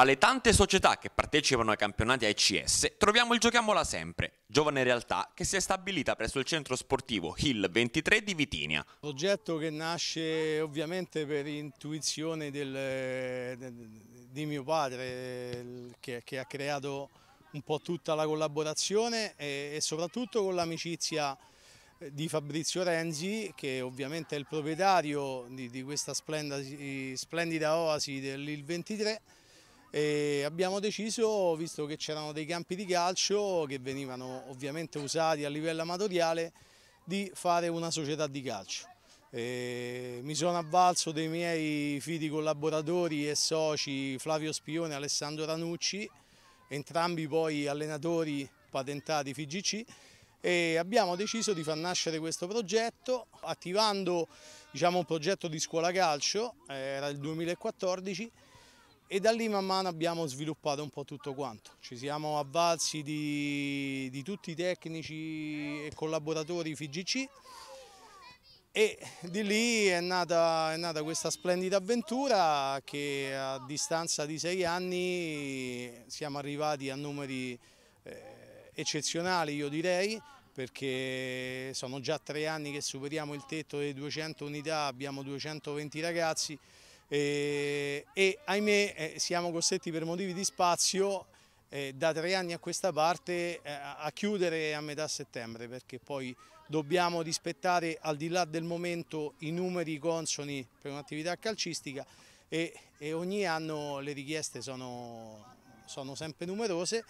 Tra le tante società che partecipano ai campionati ACS troviamo il Giochiamola Sempre, giovane realtà che si è stabilita presso il centro sportivo Hill 23 di Vitinia. Progetto che nasce ovviamente per intuizione del, di mio padre che, che, ha creato un po' tutta la collaborazione e, e soprattutto con l'amicizia eh, di Fabrizio Renzi che ovviamente è il proprietario di, di questa splendida, splendida oasi dell'Il 23 e abbiamo deciso, visto che c'erano dei campi di calcio che venivano ovviamente usati a livello amatoriale, di fare una società di calcio. E mi sono avvalso dei miei fidi collaboratori e soci Flavio Spione e Alessandro Ranucci, entrambi poi allenatori patentati FIGC e abbiamo deciso di far nascere questo progetto attivando diciamo, un progetto di scuola calcio, eh, era il 2014 e da lì man mano abbiamo sviluppato un po' tutto quanto. Ci siamo avvalsi di, di tutti i tecnici e collaboratori FIGC e di lì è nata, è nata, questa splendida avventura che a distanza di sei anni siamo arrivati a numeri eh, eccezionali io direi perché sono già tre anni che superiamo il tetto delle 200 unità, abbiamo 220 ragazzi e, eh, e ahimè eh, siamo costretti per motivi di spazio eh, da tre anni a questa parte eh, a chiudere a metà settembre perché poi dobbiamo rispettare al di là del momento i numeri consoni per un'attività calcistica e, e, ogni anno le richieste sono, sono sempre numerose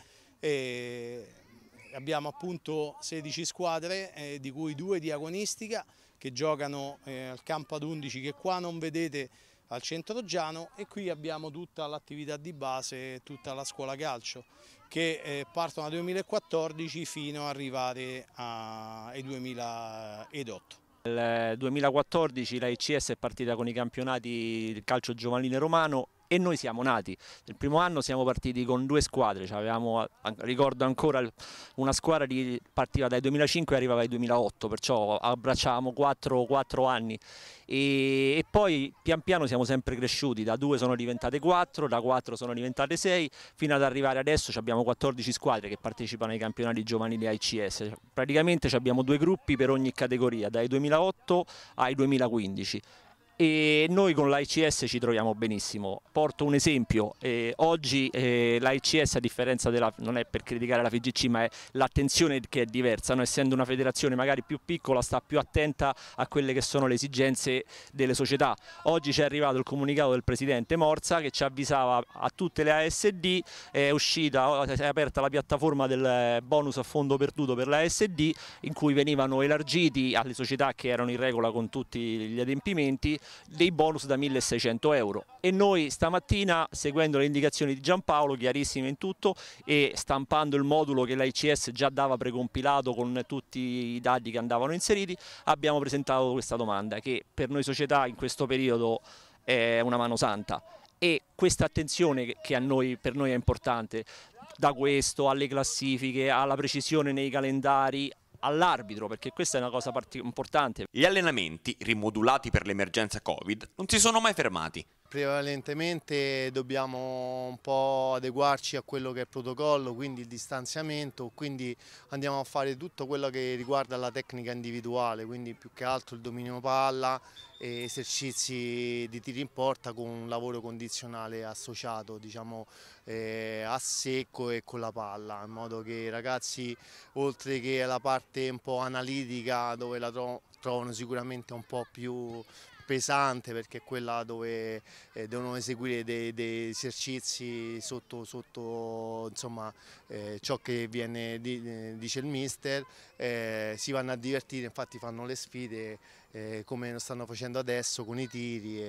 abbiamo appunto 16 squadre, eh, di cui due di agonistica che giocano eh, al campo ad 11 che qua non vedete al centro Giano e qui abbiamo tutta l'attività di base, tutta la scuola calcio che eh, partono dal 2014 fino ad arrivare ai 2008. Nel 2014 la ICS è partita con i campionati calcio giovanile romano e noi siamo nati. Nel primo anno siamo partiti con due squadre, cioè avevamo, ricordo ancora una squadra che partiva dai 2005 e arrivava ai 2008, perciò abbracciavamo 4, 4 anni e, e, poi pian piano siamo sempre cresciuti, da due sono diventate quattro, da quattro sono diventate sei, fino ad arrivare adesso abbiamo 14 squadre che partecipano ai campionati giovanili AICS, praticamente abbiamo due gruppi per ogni categoria, dai 2008 ai 2015 e noi con l'AICS ci troviamo benissimo. Porto un esempio, eh, oggi eh, l'AICS a differenza della, non è per criticare la FGC ma è l'attenzione che è diversa, no? essendo una federazione magari più piccola sta più attenta a quelle che sono le esigenze delle società. Oggi ci è arrivato il comunicato del Presidente Morza che ci avvisava a tutte le ASD, è uscita, oh, è aperta la piattaforma del bonus a fondo perduto per l'ASD in cui venivano elargiti alle società che erano in regola con tutti gli adempimenti dei bonus da 1600 euro e noi stamattina seguendo le indicazioni di Giampaolo chiarissime in tutto e stampando il modulo che l'ICS già dava precompilato con tutti i dati che andavano inseriti abbiamo presentato questa domanda che per noi società in questo periodo è una mano santa e questa attenzione che noi, per noi è importante da questo alle classifiche, alla precisione nei calendari, all'arbitro, perché questa è una cosa part- importante. Gli allenamenti, rimodulati per l'emergenza Covid, non si sono mai fermati prevalentemente dobbiamo un po' adeguarci a quello che è il protocollo, quindi il distanziamento, quindi andiamo a fare tutto quello che riguarda la tecnica individuale, quindi più che altro il dominio palla, e esercizi di tiri in porta con un lavoro condizionale associato diciamo, eh, a secco e con la palla, in modo che i ragazzi oltre che alla parte un po' analitica dove la tro trovano sicuramente un po' più pesante perché è quella dove eh, devono eseguire dei, dei esercizi sotto, sotto insomma, eh, ciò che viene, eh, dice il mister, eh, si vanno a divertire, infatti fanno le sfide eh, come lo stanno facendo adesso con i tiri e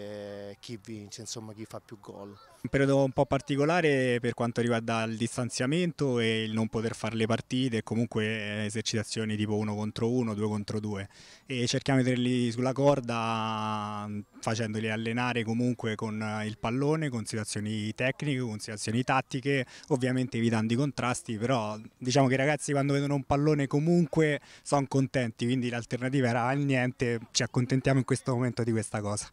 eh, chi vince, insomma chi fa più gol. Un periodo un po' particolare per quanto riguarda il distanziamento e il non poter fare le partite comunque eh, esercitazioni tipo uno contro uno, due contro due. e cerchiamo di tenerli sulla corda mm, facendoli allenare comunque con eh, il pallone, con situazioni tecniche, con situazioni tattiche, ovviamente evitando i contrasti, però diciamo che i ragazzi quando vedono un pallone comunque sono contenti, quindi l'alternativa era al niente, ci accontentiamo in questo momento di questa cosa.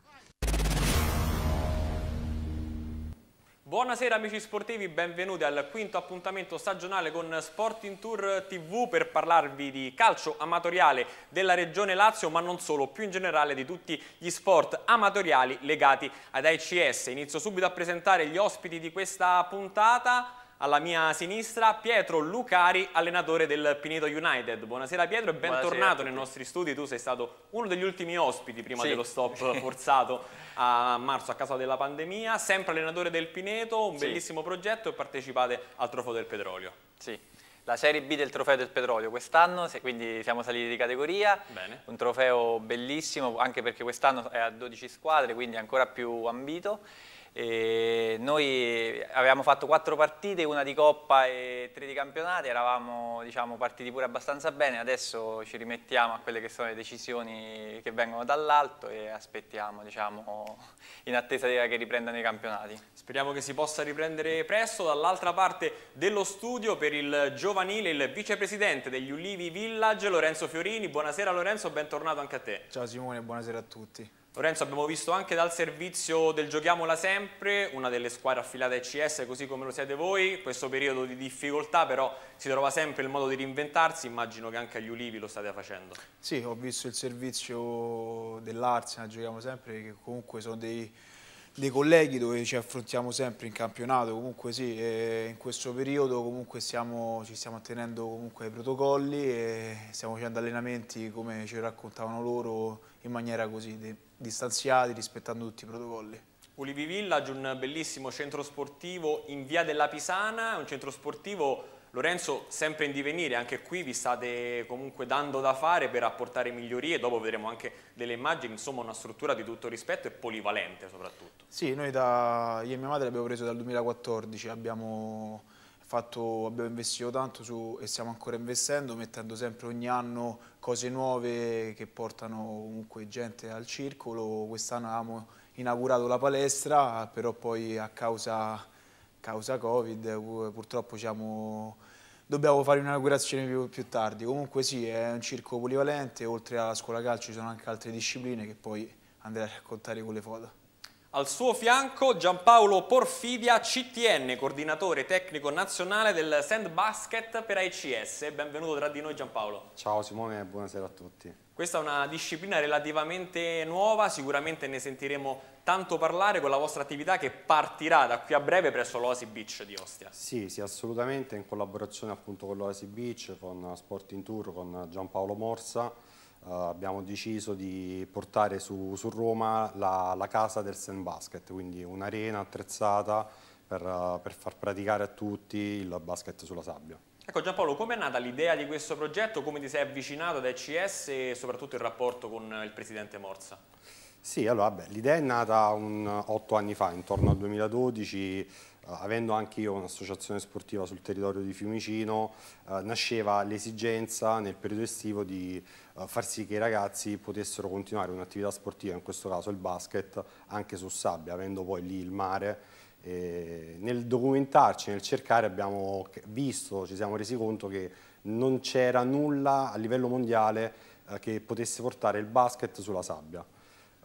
Buonasera amici sportivi, benvenuti al quinto appuntamento stagionale con Sporting Tour TV per parlarvi di calcio amatoriale della regione Lazio ma non solo, più in generale di tutti gli sport amatoriali legati ad ICS. Inizio subito a presentare gli ospiti di questa puntata alla mia sinistra Pietro Lucari, allenatore del Pineto United. Buonasera Pietro e bentornato nei nostri studi, tu sei stato uno degli ultimi ospiti prima sì. dello stop forzato a marzo a causa della pandemia, sempre allenatore del Pineto, un sì. bellissimo progetto e partecipate al Trofeo del Petrolio. Sì. La Serie B del Trofeo del Petrolio quest'anno, quindi siamo saliti di categoria, Bene. un trofeo bellissimo anche perché quest'anno è a 12 squadre, quindi ancora più ambito e noi avevamo fatto quattro partite, una di Coppa e tre di campionati, eravamo diciamo, partiti pure abbastanza bene, adesso ci rimettiamo a quelle che sono le decisioni che vengono dall'alto e aspettiamo diciamo, in attesa che riprendano i campionati. Speriamo che si possa riprendere presto, dall'altra parte dello studio per il giovanile, il vicepresidente degli Ulivi Village, Lorenzo Fiorini. Buonasera Lorenzo, bentornato anche a te. Ciao Simone, buonasera a tutti. Lorenzo abbiamo visto anche dal servizio del Giochiamola Sempre, una delle squadre affiliate ai CS così come lo siete voi, questo periodo di difficoltà però si trova sempre il modo di reinventarsi, immagino che anche agli Ulivi lo state facendo. Sì, ho visto il servizio dell'Arsenal, Giochiamo Sempre, che comunque sono dei, dei, colleghi dove ci affrontiamo sempre in campionato, comunque sì, in questo periodo comunque stiamo, ci stiamo attenendo comunque ai protocolli e stiamo facendo allenamenti come ci raccontavano loro in maniera così distanziati, rispettando tutti i protocolli. Ulivi Village, un bellissimo centro sportivo in via della Pisana, un centro sportivo Lorenzo sempre in divenire, anche qui vi state comunque dando da fare per apportare migliorie, dopo vedremo anche delle immagini, insomma una struttura di tutto rispetto e polivalente soprattutto. Sì, noi da, io e mia madre l'abbiamo preso dal 2014, abbiamo fatto, abbiamo investito tanto su, e stiamo ancora investendo, mettendo sempre ogni anno cose nuove che portano comunque gente al circolo. Quest'anno avevamo inaugurato la palestra, però poi a causa, causa Covid eh, purtroppo siamo, dobbiamo fare un'inaugurazione più, più, tardi. Comunque sì, è un circo polivalente, oltre alla scuola calcio ci sono anche altre discipline che poi andrei a raccontare con le foto. Al suo fianco Giampaolo Porfidia, CTN, coordinatore tecnico nazionale del Sand Basket per AICS. Benvenuto tra di noi Giampaolo. Ciao Simone, buonasera a tutti. Questa è una disciplina relativamente nuova, sicuramente ne sentiremo tanto parlare con la vostra attività che partirà da qui a breve presso l'Oasi Beach di Ostia. Sì, sì, assolutamente, in collaborazione appunto con l'Oasi Beach, con Sporting Tour, con Giampaolo Morsa eh, abbiamo deciso di portare su, su Roma la, la, casa del sand basket, quindi un'arena attrezzata per, per far praticare a tutti il basket sulla sabbia. Ecco Giampaolo, com'è nata l'idea di questo progetto, come ti sei avvicinato ad ECS e soprattutto il rapporto con il presidente Morsa? Sì, allora l'idea è nata un, otto anni fa, intorno al 2012, eh, avendo anche io un'associazione sportiva sul territorio di Fiumicino, eh, nasceva l'esigenza nel periodo estivo di eh, far sì che i ragazzi potessero continuare un'attività sportiva, in questo caso il basket, anche su sabbia, avendo poi lì il mare. E nel documentarci, nel cercare, abbiamo visto, ci siamo resi conto che non c'era nulla a livello mondiale eh, che potesse portare il basket sulla sabbia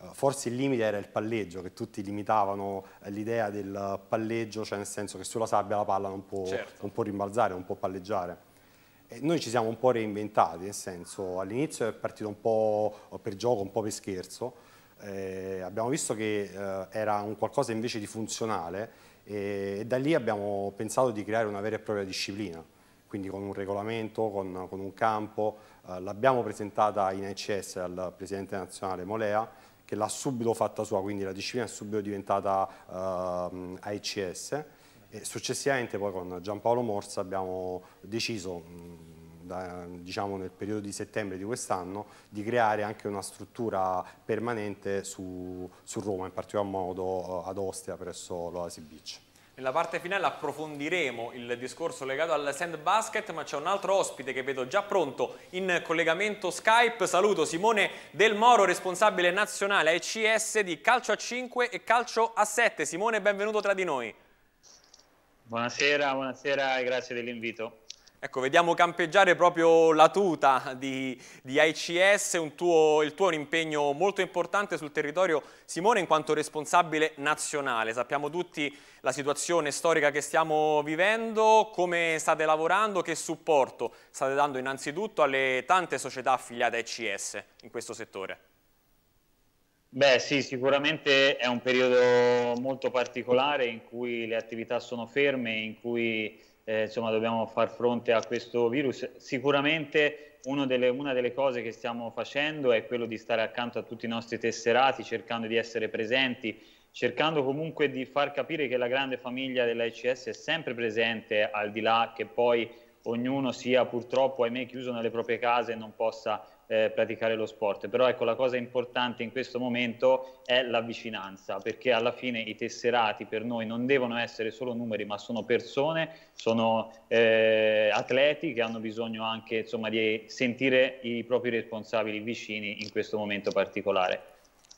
eh, forse il limite era il palleggio, che tutti limitavano eh, l'idea del palleggio, cioè nel senso che sulla sabbia la palla non può, certo. non può rimbalzare, non può palleggiare. E noi ci siamo un po' reinventati, nel senso all'inizio è partito un po' per gioco, un po' per scherzo, eh, abbiamo visto che eh, era un qualcosa invece di funzionale e, e, da lì abbiamo pensato di creare una vera e propria disciplina, quindi con un regolamento, con, con un campo, eh, l'abbiamo presentata in ICS al Presidente nazionale Molea, che l'ha subito fatta sua, quindi la disciplina è subito diventata uh, ehm, AICS. E successivamente poi con Giampaolo Morsa abbiamo deciso, da, diciamo nel periodo di settembre di quest'anno, di creare anche una struttura permanente su, su Roma, in particolar modo eh, ad Ostia presso l'Oasi Beach. Nella parte finale approfondiremo il discorso legato al sand basket, ma c'è un altro ospite che vedo già pronto in collegamento Skype. Saluto Simone Del Moro, responsabile nazionale ACS di calcio a 5 e calcio a 7. Simone, benvenuto tra di noi. Buonasera, buonasera e grazie dell'invito. Ecco, vediamo campeggiare proprio la tuta di, di ICS, tuo, il tuo è un impegno molto importante sul territorio. Simone, in quanto responsabile nazionale, sappiamo tutti la situazione storica che stiamo vivendo, come state lavorando, che supporto state dando innanzitutto alle tante società affiliate a ICS in questo settore? Beh sì, sicuramente è un periodo molto particolare in cui le attività sono ferme, in cui eh, insomma, dobbiamo far fronte a questo virus. Sicuramente delle, una delle cose che stiamo facendo è quello di stare accanto a tutti i nostri tesserati, cercando di essere presenti, cercando comunque di far capire che la grande famiglia dell'AICS è sempre presente, al di là che poi ognuno sia purtroppo, ahimè, chiuso nelle proprie case e non possa eh, praticare lo sport. Però ecco, la cosa importante in questo momento è la vicinanza, perché alla fine i tesserati per noi non devono essere solo numeri, ma sono persone, sono eh, atleti che hanno bisogno anche insomma, di sentire i propri responsabili vicini in questo momento particolare.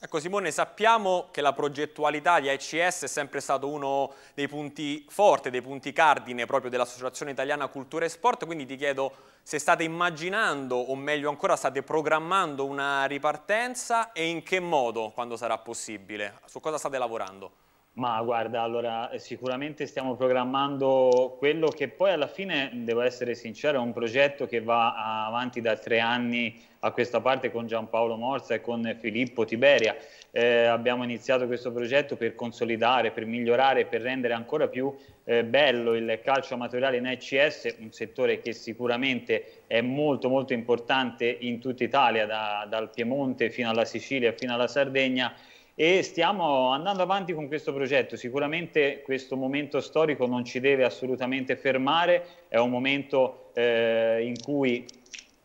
Ecco Simone, sappiamo che la progettualità di AECS è sempre stato uno dei punti forti, dei punti cardine proprio dell'Associazione Italiana Cultura e Sport, quindi ti chiedo se state immaginando o meglio ancora state programmando una ripartenza e in che modo quando sarà possibile, su cosa state lavorando? Ma guarda, allora sicuramente stiamo programmando quello che poi alla fine, devo essere sincero, è un progetto che va avanti da tre anni a questa parte con Giampaolo Morza e con Filippo Tiberia. Eh, abbiamo iniziato questo progetto per consolidare, per migliorare, per rendere ancora più eh, bello il calcio amatoriale in ECS, un settore che sicuramente è molto molto importante in tutta Italia, da, dal Piemonte fino alla Sicilia, fino alla Sardegna e stiamo andando avanti con questo progetto. Sicuramente questo momento storico non ci deve assolutamente fermare, è un momento eh, in cui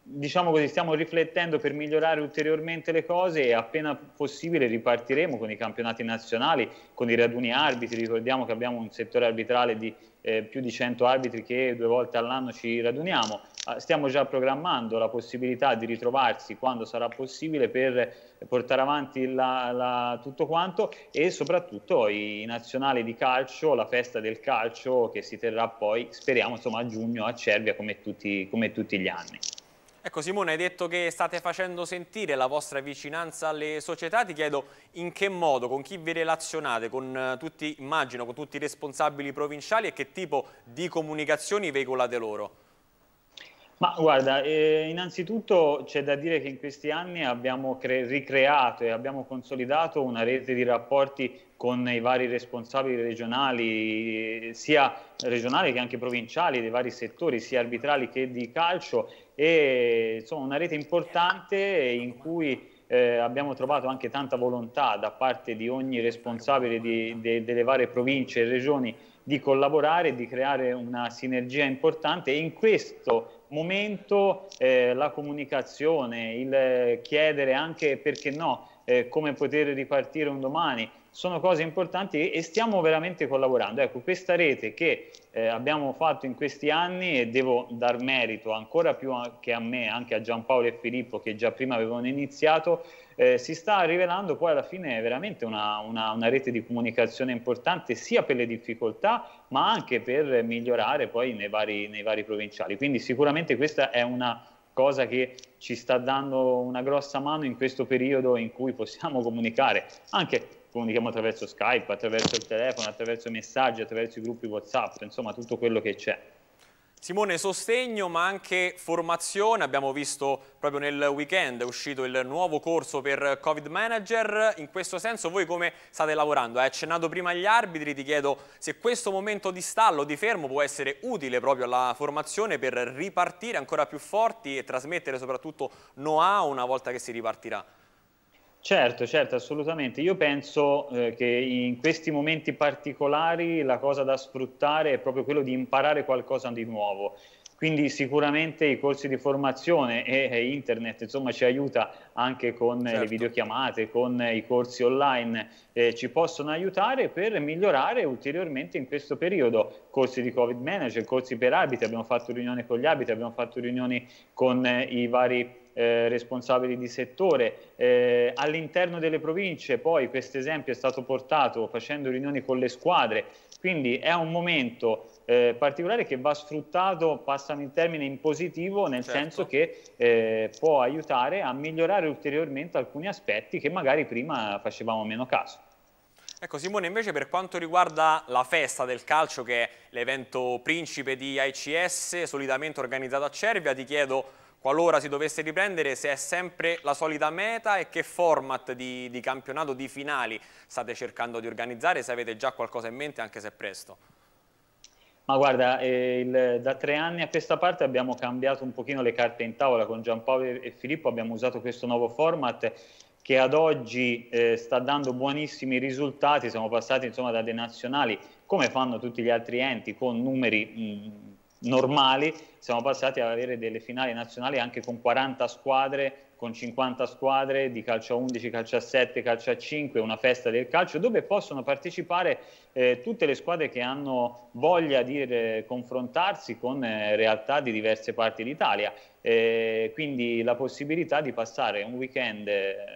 diciamo così, stiamo riflettendo per migliorare ulteriormente le cose e appena possibile ripartiremo con i campionati nazionali, con i raduni arbitri, ricordiamo che abbiamo un settore arbitrale di eh, più di 100 arbitri che due volte all'anno ci raduniamo Ah, stiamo già programmando la possibilità di ritrovarsi quando sarà possibile per portare avanti la, la, tutto quanto e soprattutto i nazionali di calcio, la festa del calcio che si terrà poi, speriamo, insomma, a giugno a Cervia come tutti, come tutti gli anni. Ecco Simone, hai detto che state facendo sentire la vostra vicinanza alle società, ti chiedo in che modo, con chi vi relazionate, con eh, tutti, immagino, con tutti i responsabili provinciali e che tipo di comunicazioni veicolate loro? Ma guarda, eh, innanzitutto c'è da dire che in questi anni abbiamo cre- ricreato e abbiamo consolidato una rete di rapporti con i vari responsabili regionali, sia regionali che anche provinciali, dei vari settori, sia arbitrali che di calcio, e insomma una rete importante in cui eh, abbiamo trovato anche tanta volontà da parte di ogni responsabile di, de, delle varie province e regioni di collaborare, di creare una sinergia importante e in questo momento eh, la comunicazione, il eh, chiedere anche perché no, eh, come poter ripartire un domani, sono cose importanti e stiamo veramente collaborando. Ecco, questa rete che eh, abbiamo fatto in questi anni e devo dar merito ancora più che a me, anche a Giampaolo e Filippo che già prima avevano iniziato, eh, si sta rivelando poi alla fine veramente una, una, una rete di comunicazione importante sia per le difficoltà ma anche per migliorare poi nei vari, nei vari provinciali. Quindi sicuramente questa è una cosa che ci sta dando una grossa mano in questo periodo in cui possiamo comunicare, anche comunichiamo attraverso Skype, attraverso il telefono, attraverso i messaggi, attraverso i gruppi WhatsApp, insomma tutto quello che c'è. Simone, sostegno ma anche formazione, abbiamo visto proprio nel weekend è uscito il nuovo corso per Covid Manager, in questo senso voi come state lavorando? Hai accennato prima agli arbitri, ti chiedo se questo momento di stallo, di fermo può essere utile proprio alla formazione per ripartire ancora più forti e trasmettere soprattutto know-how una volta che si ripartirà. Certo, certo, assolutamente. Io penso eh, che in questi momenti particolari la cosa da sfruttare è proprio quello di imparare qualcosa di nuovo. Quindi sicuramente i corsi di formazione e, e internet insomma, ci aiuta anche con certo. le videochiamate, con i corsi online, eh, ci possono aiutare per migliorare ulteriormente in questo periodo. Corsi di Covid Manager, corsi per abiti, abbiamo fatto riunioni con gli abiti, abbiamo fatto riunioni con eh, i vari eh, responsabili di settore. Eh, all'interno delle province poi questo esempio è stato portato facendo riunioni con le squadre, quindi è un momento eh, particolare che va sfruttato, passano in termine in positivo, nel certo. senso che eh, può aiutare a migliorare ulteriormente alcuni aspetti che magari prima facevamo meno caso. Ecco Simone, invece per quanto riguarda la festa del calcio che è l'evento principe di ICS, solidamente organizzato a Cervia, ti chiedo qualora si dovesse riprendere, se è sempre la solita meta e che format di, di, campionato di finali state cercando di organizzare, se avete già qualcosa in mente anche se presto. Ma guarda, eh, il, da tre anni a questa parte abbiamo cambiato un pochino le carte in tavola, con Giampaolo e Filippo abbiamo usato questo nuovo format che ad oggi eh, sta dando buonissimi risultati, siamo passati insomma da dei nazionali, come fanno tutti gli altri enti, con numeri mh, mm, normali, siamo passati ad avere delle finali nazionali anche con 40 squadre, con 50 squadre di calcio a 11, calcio a 7, calcio a 5, una festa del calcio dove possono partecipare eh, tutte le squadre che hanno voglia di eh, confrontarsi con eh, realtà di diverse parti d'Italia. Eh, quindi la possibilità di passare un weekend,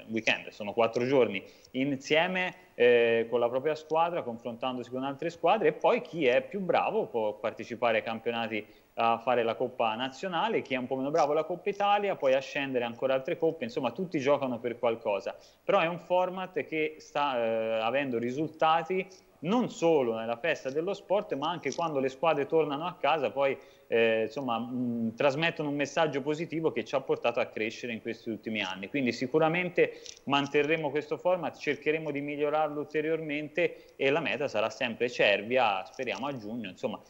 weekend sono quattro giorni, insieme eh, con la propria squadra, confrontandosi con altre squadre e poi chi è più bravo può partecipare ai campionati a fare la Coppa Nazionale, chi è un po' meno bravo la Coppa Italia, poi a scendere ancora altre coppe, insomma tutti giocano per qualcosa, però è un format che sta eh, avendo risultati non solo nella festa dello sport, ma anche quando le squadre tornano a casa, poi eh, insomma, mh, mm, trasmettono un messaggio positivo che ci ha portato a crescere in questi ultimi anni. Quindi sicuramente manterremo questo format, cercheremo di migliorarlo ulteriormente e la meta sarà sempre Cervia, speriamo a giugno, insomma,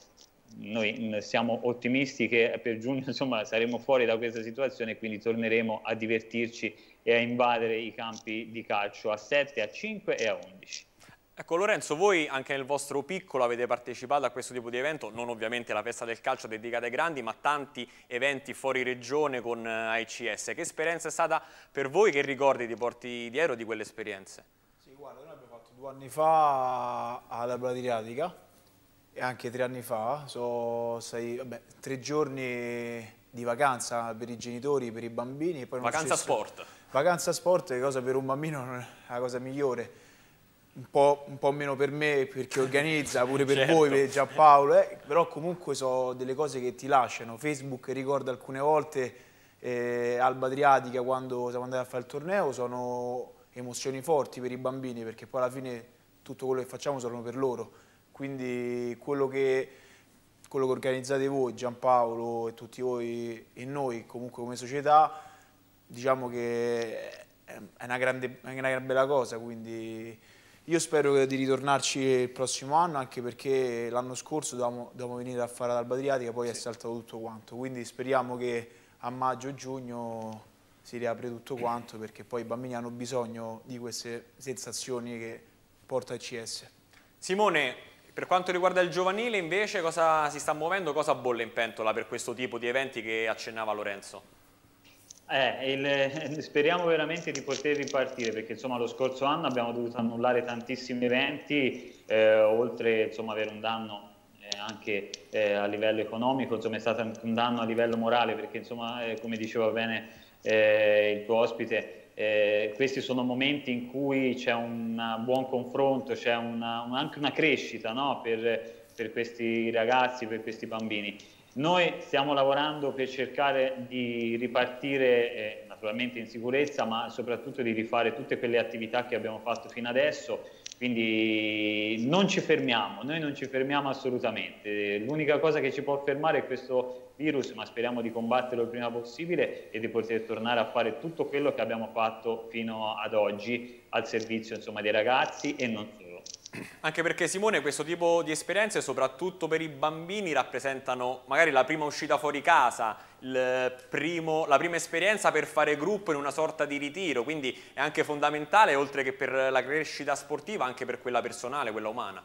noi mm, siamo ottimisti che per giugno insomma, saremo fuori da questa situazione e quindi torneremo a divertirci e a invadere i campi di calcio a 7, a 5 e a 11. Ecco Lorenzo, voi anche nel vostro piccolo avete partecipato a questo tipo di evento, non ovviamente la festa del calcio dedicata ai grandi, ma tanti eventi fuori regione con AICS. Eh, che esperienza è stata per voi? Che ricordi ti porti dietro di quelle esperienze? Sì, guarda, noi abbiamo fatto due anni fa alla Adriatica e anche tre anni fa, so, sei, vabbè, tre giorni di vacanza per i genitori, per i bambini. vacanza stesso, sport. Vacanza sport è cosa per un bambino è la cosa migliore un po', un po', meno per me, per chi organizza, pure per certo. voi, per Giampaolo, eh, però comunque sono delle cose che ti lasciano. Facebook ricorda alcune volte eh, Alba Adriatica quando siamo andati a fare il torneo, sono emozioni forti per i bambini perché poi alla fine tutto quello che facciamo sono per loro. Quindi quello che, quello che organizzate voi, Giampaolo e tutti voi e noi comunque come società, diciamo che è una, grande, è una gran bella cosa, quindi io spero di ritornarci il prossimo anno, anche perché l'anno scorso dovevamo, dovevamo, venire a fare l'Alba Adriatica, poi sì. è saltato tutto quanto. Quindi speriamo che a maggio-giugno si riapre tutto quanto, perché poi i bambini hanno bisogno di queste sensazioni che porta il CS. Simone, per quanto riguarda il giovanile invece, cosa si sta muovendo, cosa bolle in pentola per questo tipo di eventi che accennava Lorenzo? Eh, il, eh, speriamo veramente di poter ripartire perché insomma, lo scorso anno abbiamo dovuto annullare tantissimi eventi, eh, oltre ad avere un danno eh, anche eh, a livello economico, insomma, è stato anche un danno a livello morale perché insomma, eh, come diceva bene il tuo ospite, eh, questi sono momenti in cui c'è un buon confronto, c'è una, un, anche una crescita no? per, per, questi ragazzi, per questi bambini. Noi stiamo lavorando per cercare di ripartire eh, naturalmente in sicurezza, ma soprattutto di rifare tutte quelle attività che abbiamo fatto fino adesso. Quindi non ci fermiamo, noi non ci fermiamo assolutamente. L'unica cosa che ci può fermare è questo virus, ma speriamo di combatterlo il prima possibile e di poter tornare a fare tutto quello che abbiamo fatto fino ad oggi al servizio insomma, dei ragazzi e non solo. Anche perché Simone questo tipo di esperienze soprattutto per i bambini rappresentano magari la prima uscita fuori casa, primo, la prima esperienza per fare gruppo in una sorta di ritiro, quindi è anche fondamentale oltre che per la crescita sportiva anche per quella personale, quella umana.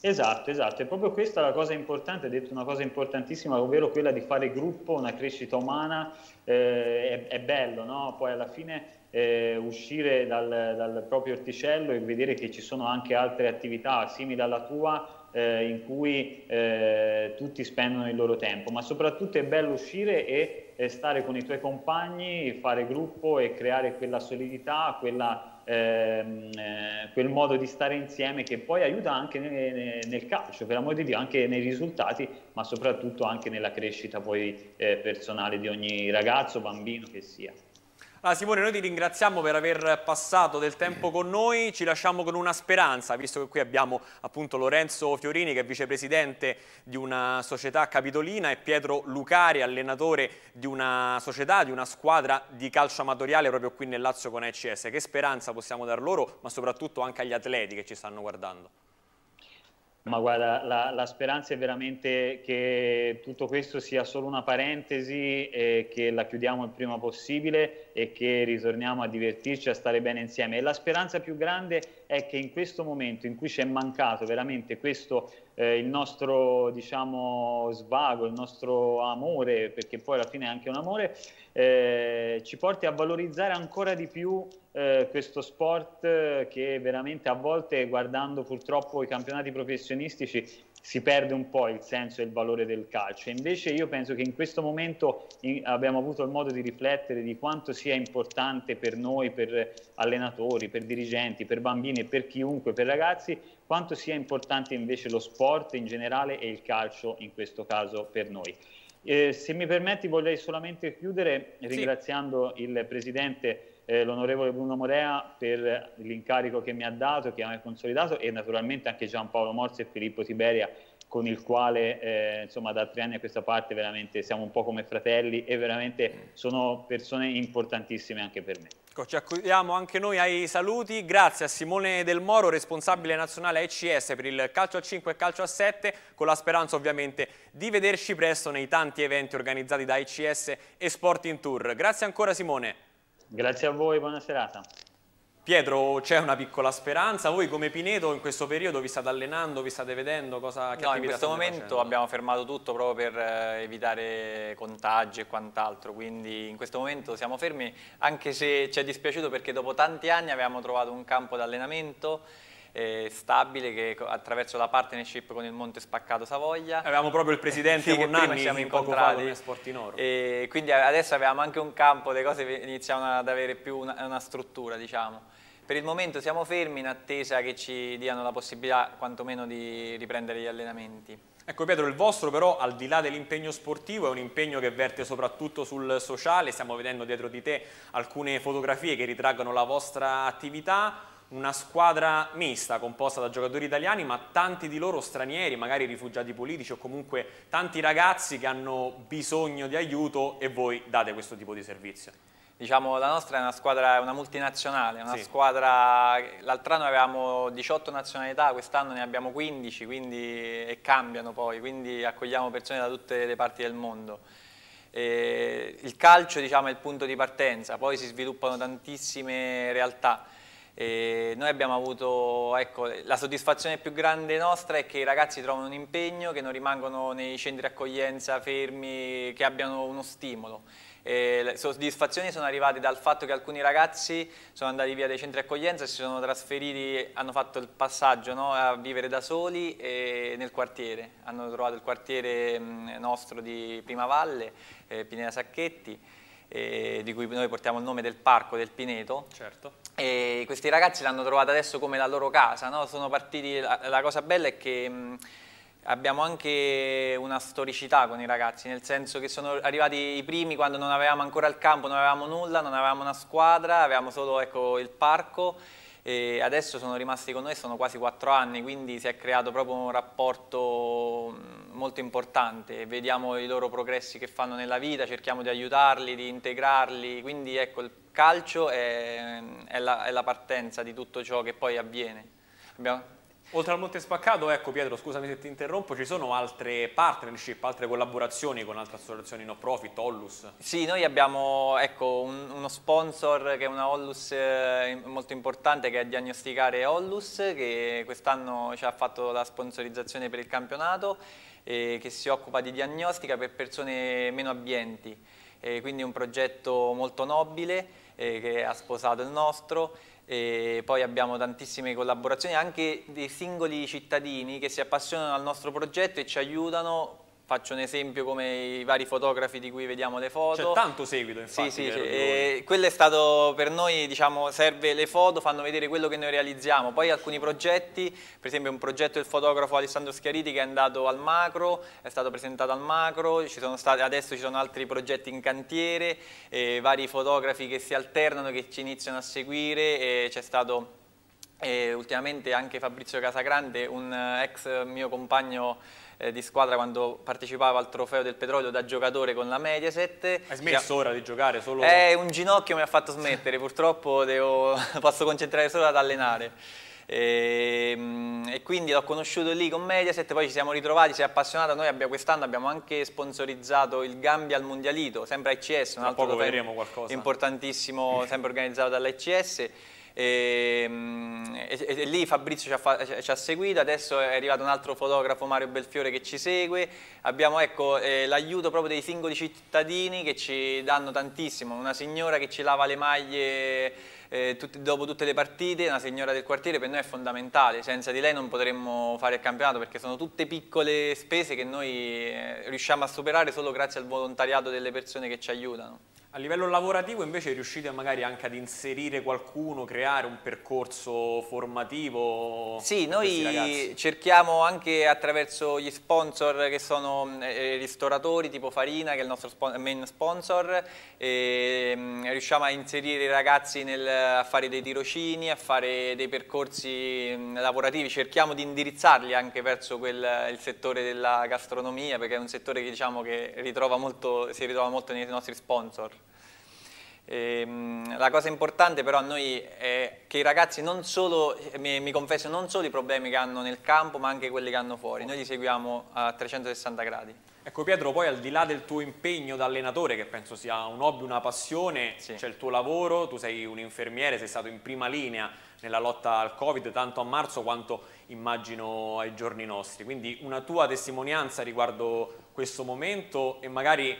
Esatto, esatto, è proprio questa la cosa importante, hai detto una cosa importantissima, ovvero quella di fare gruppo, una crescita umana, eh, è, è bello, no? Poi alla fine eh, uscire dal, dal, proprio orticello e vedere che ci sono anche altre attività simili alla tua eh, in cui eh, tutti spendono il loro tempo, ma soprattutto è bello uscire e, e eh, stare con i tuoi compagni, fare gruppo e creare quella solidità, quella, ehm, eh, quel modo di stare insieme che poi aiuta anche nel, nel, calcio, per amor di Dio, anche nei risultati, ma soprattutto anche nella crescita poi, eh, personale di ogni ragazzo, bambino che sia. Ah, Simone, noi ti ringraziamo per aver passato del tempo eh. con noi, ci lasciamo con una speranza, visto che qui abbiamo appunto Lorenzo Fiorini che è vicepresidente di una società capitolina e Pietro Lucari, allenatore di una società, di una squadra di calcio amatoriale proprio qui nel Lazio con ECS. Che speranza possiamo dar loro, ma soprattutto anche agli atleti che ci stanno guardando? Ma guarda, la, la, speranza è veramente che tutto questo sia solo una parentesi e che la chiudiamo il prima possibile e che ritorniamo a divertirci, a stare bene insieme. E la speranza più grande è che in questo momento in cui ci è mancato veramente questo eh, il nostro diciamo, svago, il nostro amore, perché poi alla fine è anche un amore, eh, ci porti a valorizzare ancora di più eh, questo sport eh, che veramente a volte guardando purtroppo i campionati professionistici si perde un po' il senso e il valore del calcio. Invece io penso che in questo momento abbiamo avuto il modo di riflettere di quanto sia importante per noi, per allenatori, per dirigenti, per bambini e per chiunque, per ragazzi, quanto sia importante invece lo sport in generale e il calcio in questo caso per noi. Eh, se mi permetti vorrei solamente chiudere ringraziando sì. il Presidente eh, l'onorevole Bruno Morea per l'incarico che mi ha dato, che mi ha consolidato e naturalmente anche Giampaolo Morse e Filippo Tiberia con il quale eh, insomma da tre anni a questa parte veramente siamo un po' come fratelli e veramente sono persone importantissime anche per me. Ecco, ci accogliamo anche noi ai saluti, grazie a Simone Del Moro, responsabile nazionale ECS per il calcio a 5 e calcio a 7, con la speranza ovviamente di vederci presto nei tanti eventi organizzati da ECS e Sporting Tour. Grazie ancora Simone. Grazie a voi, buona serata. Pietro, c'è una piccola speranza. Voi come Pineto in questo periodo vi state allenando, vi state vedendo? Cosa, no, in questo momento facendo? abbiamo fermato tutto proprio per eh, evitare contagi e quant'altro, quindi in questo momento siamo fermi, anche se ci è dispiaciuto perché dopo tanti anni abbiamo trovato un campo d'allenamento eh, stabile che attraverso la partnership con il Monte Spaccato Savoia. Avevamo proprio il presidente sì, Bonnanni siamo incontrati con Sportinoro. E quindi adesso avevamo anche un campo, le cose iniziano ad avere più una, una struttura, diciamo. Per il momento siamo fermi in attesa che ci diano la possibilità quantomeno di riprendere gli allenamenti. Ecco Pietro, il vostro però al di là dell'impegno sportivo è un impegno che verte soprattutto sul sociale, stiamo vedendo dietro di te alcune fotografie che ritraggono la vostra attività, una squadra mista composta da giocatori italiani ma tanti di loro stranieri, magari rifugiati politici o comunque tanti ragazzi che hanno bisogno di aiuto e voi date questo tipo di servizio. Diciamo, la nostra è una squadra, è una multinazionale, una sì. squadra, l'altro anno avevamo 18 nazionalità, quest'anno ne abbiamo 15 quindi, e cambiano poi, quindi accogliamo persone da tutte le parti del mondo. E il calcio diciamo, è il punto di partenza, poi si sviluppano tantissime realtà. E noi abbiamo avuto, ecco, la soddisfazione più grande nostra è che i ragazzi trovano un impegno, che non rimangono nei centri accoglienza fermi, che abbiano uno stimolo. E le soddisfazioni sono arrivate dal fatto che alcuni ragazzi sono andati via dai centri accoglienza e si sono trasferiti, hanno fatto il passaggio no, a vivere da soli nel quartiere, hanno trovato il quartiere nostro di Primavalle, eh, Pineda Sacchetti eh, di cui noi portiamo il nome del parco del Pineto. Certo. E questi ragazzi l'hanno trovata adesso come la loro casa, no? sono partiti, la, la, cosa bella è che... Mh, abbiamo anche una storicità con i ragazzi, nel senso che sono arrivati i primi quando non avevamo ancora il campo, non avevamo nulla, non avevamo una squadra, avevamo solo ecco, il parco e adesso sono rimasti con noi, sono quasi quattro anni, quindi si è creato proprio un rapporto molto importante, vediamo i loro progressi che fanno nella vita, cerchiamo di aiutarli, di integrarli, quindi ecco il calcio è, è, la, è la, partenza di tutto ciò che poi avviene. Abbiamo... Oltre al Monte Spaccato, ecco Pietro, scusami se ti interrompo, ci sono altre partnership, altre collaborazioni con altre associazioni no profit, Ollus? Sì, noi abbiamo ecco, un, uno sponsor che è una Ollus eh, molto importante che è Diagnosticare Ollus, che quest'anno ci ha fatto la sponsorizzazione per il campionato eh, che si occupa di diagnostica per persone meno abbienti, eh, quindi un progetto molto nobile eh, che ha sposato il nostro e poi abbiamo tantissime collaborazioni anche dei singoli cittadini che si appassionano al nostro progetto e ci aiutano Faccio un esempio come i vari fotografi di cui vediamo le foto. C'è tanto seguito infatti. Sì, sì, sì. E quello è stato per noi, diciamo, serve le foto, fanno vedere quello che noi realizziamo. Poi alcuni progetti, per esempio un progetto del fotografo Alessandro Schiariti che è andato al macro, è stato presentato al macro, ci stati, adesso ci sono altri progetti in cantiere, eh, vari fotografi che si alternano, che ci iniziano a seguire, c'è stato... Eh, ultimamente anche Fabrizio Casagrande, un ex mio compagno eh, di squadra quando partecipava al trofeo del petrolio da giocatore con la Mediaset. Hai smesso ora di giocare? Solo... Eh, un ginocchio mi ha fatto smettere, purtroppo devo, posso concentrare solo ad allenare. E, ehm, e, quindi l'ho conosciuto lì con Mediaset, poi ci siamo ritrovati, si è appassionata, noi quest'anno abbiamo anche sponsorizzato il Gambia al Mondialito, sempre a ICS, un altro trofeo importantissimo sempre organizzato dall'ICS Ehm, e, e, e lì Fabrizio ci ha, ci ha, seguito, adesso è arrivato un altro fotografo Mario Belfiore che ci segue, abbiamo ecco, eh, l'aiuto proprio dei singoli cittadini che ci danno tantissimo, una signora che ci lava le maglie eh, tutte, dopo tutte le partite, una signora del quartiere per noi è fondamentale, senza di lei non potremmo fare il campionato perché sono tutte piccole spese che noi eh, riusciamo a superare solo grazie al volontariato delle persone che ci aiutano. A livello lavorativo invece riuscite magari anche ad inserire qualcuno, creare un percorso formativo? Sì, noi cerchiamo anche attraverso gli sponsor che sono eh, eh ristoratori tipo Farina che è il nostro main sponsor, e, ehm, riusciamo a inserire i ragazzi nel, a fare dei tirocini, a fare dei percorsi mm, lavorativi, cerchiamo di indirizzarli anche verso quel, il settore della gastronomia perché è un settore che, diciamo, che ritrova molto, si ritrova molto nei nostri sponsor. Ehm, la cosa importante però a noi è che i ragazzi non solo, mi, mi confesso non solo i problemi che hanno nel campo ma anche quelli che hanno fuori, noi li seguiamo a 360 gradi. Ecco Pietro, poi al di là del tuo impegno da allenatore, che penso sia un hobby, una passione, sì. c'è il tuo lavoro, tu sei un infermiere, sei stato in prima linea nella lotta al Covid, tanto a marzo quanto immagino ai giorni nostri. Quindi una tua testimonianza riguardo questo momento e magari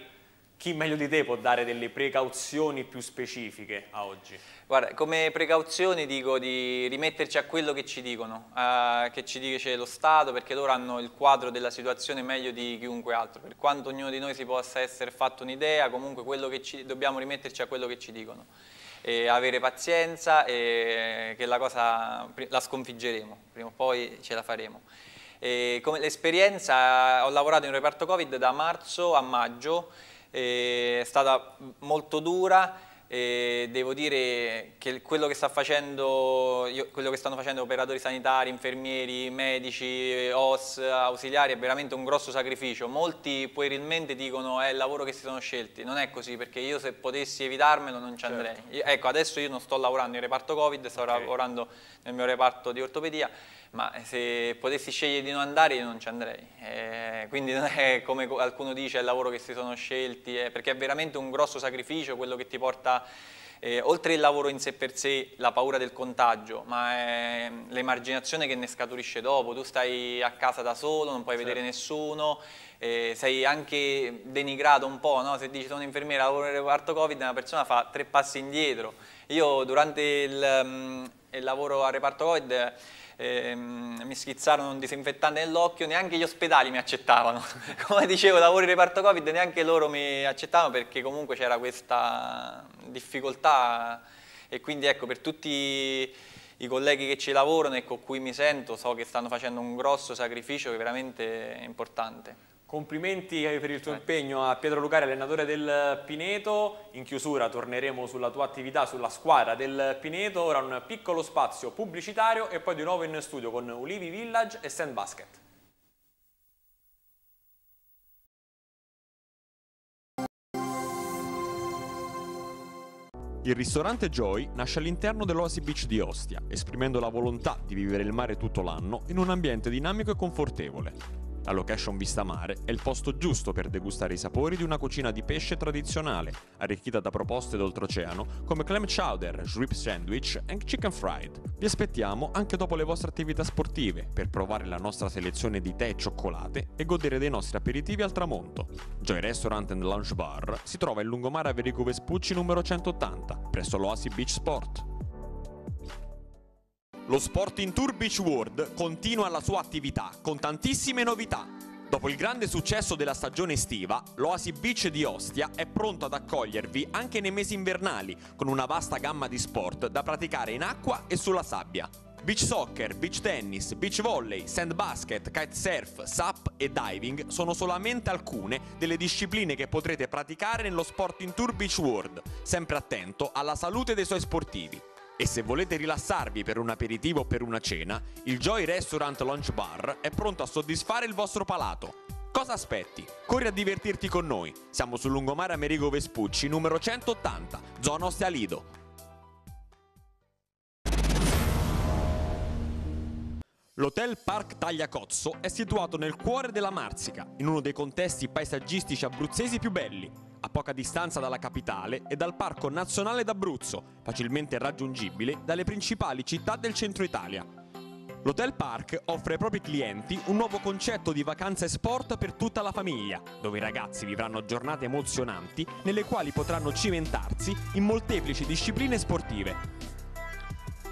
chi meglio di te può dare delle precauzioni più specifiche a oggi? Guarda, come precauzioni dico di rimetterci a quello che ci dicono, eh, che ci dice lo Stato, perché loro hanno il quadro della situazione meglio di chiunque altro. Per quanto ognuno di noi si possa essere fatto un'idea, comunque ci, dobbiamo rimetterci a quello che ci dicono. E avere pazienza e che la cosa la sconfiggeremo, prima o poi ce la faremo. E come l'esperienza, ho lavorato in reparto Covid da marzo a maggio è stata molto dura e devo dire che quello che, sta facendo, quello che stanno facendo operatori sanitari, infermieri, medici, OS, ausiliari è veramente un grosso sacrificio. Molti puerilmente dicono è il lavoro che si sono scelti, non è così perché io se potessi evitarmelo non ci certo. andrei. Certo. Ecco, adesso io non sto lavorando in reparto Covid, sto okay. lavorando nel mio reparto di ortopedia ma se potessi scegliere di non andare io non ci andrei. Eh, quindi non è come qualcuno dice, è il lavoro che si sono scelti, eh, perché è veramente un grosso sacrificio quello che ti porta, eh, oltre il lavoro in sé per sé, la paura del contagio, ma è ehm, l'emarginazione che ne scaturisce dopo, tu stai a casa da solo, non puoi certo. vedere nessuno, eh, sei anche denigrato un po', no? se dici sono infermiera, lavoro nel reparto Covid, una persona fa tre passi indietro. Io durante il, mm, il lavoro al reparto Covid ehm, mi schizzarono un disinfettante nell'occhio, neanche gli ospedali mi accettavano. Come dicevo, lavori reparto Covid, neanche loro mi accettavano perché comunque c'era questa difficoltà e quindi ecco, per tutti i colleghi che ci lavorano e con cui mi sento, so che stanno facendo un grosso sacrificio che è veramente importante. Complimenti per il tuo impegno a Pietro Lucari, allenatore del Pineto. In chiusura torneremo sulla tua attività, sulla squadra del Pineto. Ora un piccolo spazio pubblicitario e poi di nuovo in studio con Ulivi Village e Sand Basket. Il ristorante Joy nasce all'interno dell'Oasi Beach di Ostia, esprimendo la volontà di vivere il mare tutto l'anno in un ambiente dinamico e confortevole. La location vista mare è il posto giusto per degustare i sapori di una cucina di pesce tradizionale, arricchita da proposte d'oltreoceano come clam chowder, shrimp sandwich e chicken fried. Vi aspettiamo anche dopo le vostre attività sportive per provare la nostra selezione di tè e cioccolate e godere dei nostri aperitivi al tramonto. Joy Restaurant and Lounge Bar si trova in lungomare a Verico Vespucci numero 180, presso l'Oasi Beach Sport. Lo Sporting Tour Beach World continua la sua attività con tantissime novità. Dopo il grande successo della stagione estiva, l'Oasi Beach di Ostia è pronto ad accogliervi anche nei mesi invernali con una vasta gamma di sport da praticare in acqua e sulla sabbia. Beach soccer, beach tennis, beach volley, sand basket, kitesurf, SAP e diving sono solamente alcune delle discipline che potrete praticare nello Sporting Tour Beach World, sempre attento alla salute dei suoi sportivi. E se volete rilassarvi per un aperitivo o per una cena, il Joy Restaurant Lunch Bar è pronto a soddisfare il vostro palato. Cosa aspetti? Corri a divertirti con noi. Siamo sul lungomare Amerigo Vespucci, numero 180, zona Ostia Lido. L'Hotel Park Tagliacozzo è situato nel cuore della Marsica, in uno dei contesti paesaggistici abruzzesi più belli, a poca distanza dalla capitale e dal Parco Nazionale d'Abruzzo, facilmente raggiungibile dalle principali città del centro Italia. L'Hotel Park offre ai propri clienti un nuovo concetto di vacanza e sport per tutta la famiglia, dove i ragazzi vivranno giornate emozionanti nelle quali potranno cimentarsi in molteplici discipline sportive,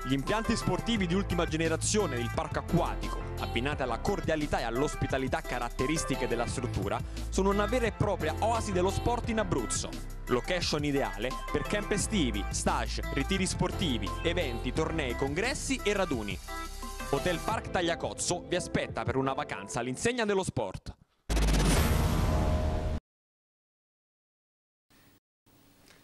gli impianti sportivi di ultima generazione del parco acquatico, abbinati alla cordialità e all'ospitalità caratteristiche della struttura, sono una vera e propria oasi dello sport in Abruzzo. Location ideale per camp estivi, stage, ritiri sportivi, eventi, tornei, congressi e raduni. Hotel Park Tagliacozzo vi aspetta per una vacanza all'insegna dello sport.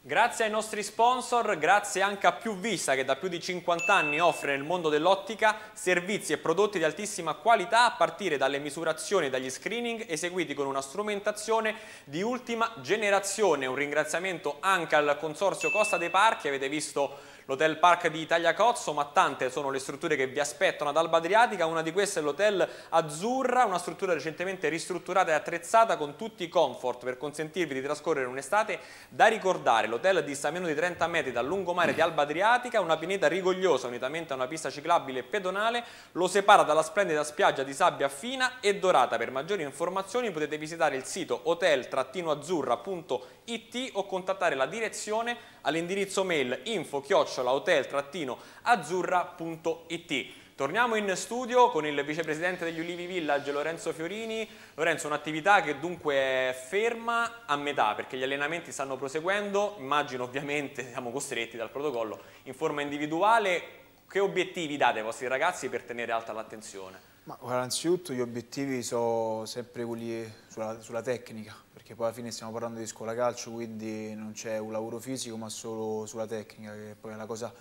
Grazie ai nostri sponsor, grazie anche a Più Vista che da più di 50 anni offre nel mondo dell'ottica servizi e prodotti di altissima qualità a partire dalle misurazioni e dagli screening eseguiti con una strumentazione di ultima generazione. Un ringraziamento anche al Consorzio Costa dei Parchi, avete visto l'hotel park di Italia Cozzo, ma tante sono le strutture che vi aspettano ad Alba Adriatica, una di queste è l'hotel Azzurra, una struttura recentemente ristrutturata e attrezzata con tutti i comfort per consentirvi di trascorrere un'estate da ricordare, l'hotel dista meno di 30 metri dal lungomare di Alba Adriatica, una pineta rigogliosa unitamente a una pista ciclabile e pedonale, lo separa dalla splendida spiaggia di sabbia fina e dorata, per maggiori informazioni potete visitare il sito hotel-azzurra.it o contattare la direzione all'indirizzo mail info-hotel-azzurra.it. Torniamo in studio con il vicepresidente degli Ulivi Village Lorenzo Fiorini. Lorenzo, un'attività che dunque è ferma a metà perché gli allenamenti stanno proseguendo, immagino ovviamente siamo costretti dal protocollo in forma individuale. Che obiettivi date ai vostri ragazzi per tenere alta l'attenzione? Ma guarda, anzitutto gli obiettivi sono sempre quelli sulla, sulla, tecnica, perché poi alla fine stiamo parlando di scuola calcio, quindi non c'è un lavoro fisico ma solo sulla tecnica, che poi è la cosa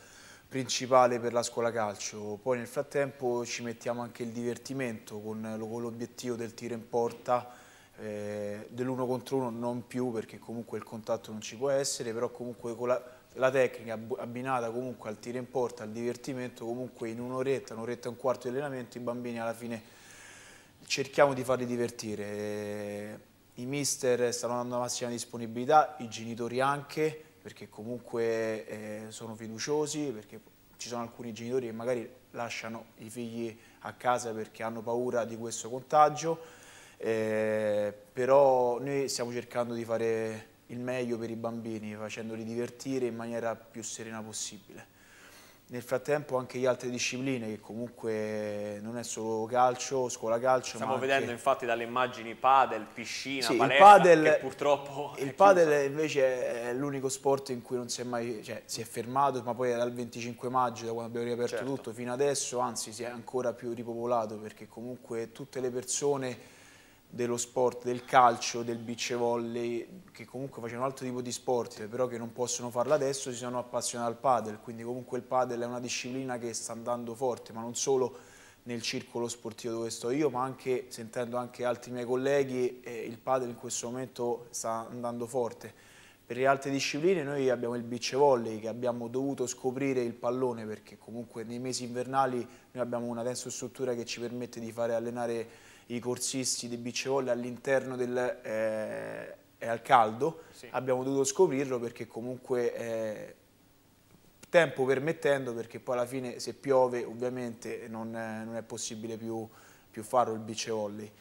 principale per la scuola calcio. Poi nel frattempo ci mettiamo anche il divertimento con, con l'obiettivo del tiro in porta, eh, dell'uno contro uno non più perché comunque il contatto non ci può essere, però comunque con la la tecnica abbinata comunque al tiro in porta, al divertimento, comunque in un'oretta, un'oretta e un quarto di allenamento i bambini alla fine cerchiamo di farli divertire. I mister stanno dando la massima disponibilità, i genitori anche, perché comunque eh, sono fiduciosi, perché ci sono alcuni genitori che magari lasciano i figli a casa perché hanno paura di questo contagio, eh, però noi stiamo cercando di fare il meglio per i bambini, facendoli divertire in maniera più serena possibile. Nel frattempo anche le altre discipline, che comunque non è solo calcio, scuola calcio. Stiamo vedendo anche... infatti dalle immagini padel, piscina, sì, palestra, il padel, purtroppo Il padel invece è l'unico sport in cui non si è mai, cioè si è fermato, ma poi dal 25 maggio, da quando abbiamo riaperto certo. tutto, fino adesso, anzi si è ancora più ripopolato, perché comunque tutte le persone dello sport, del calcio, del beach volley, che comunque facevano altro tipo di sport, però che non possono farlo adesso, si sono appassionati al padel, quindi comunque il padel è una disciplina che sta andando forte, ma non solo nel circolo sportivo dove sto io, ma anche sentendo anche altri miei colleghi, eh, il padel in questo momento sta andando forte. Per le altre discipline noi abbiamo il beach volley che abbiamo dovuto scoprire il pallone perché comunque nei mesi invernali noi abbiamo una struttura che ci permette di fare allenare i corsisti di beach volley all'interno del... Eh, è al caldo, sì. abbiamo dovuto scoprirlo perché comunque eh, tempo permettendo, perché poi alla fine se piove ovviamente non, è, non è possibile più, più farlo il beach volley.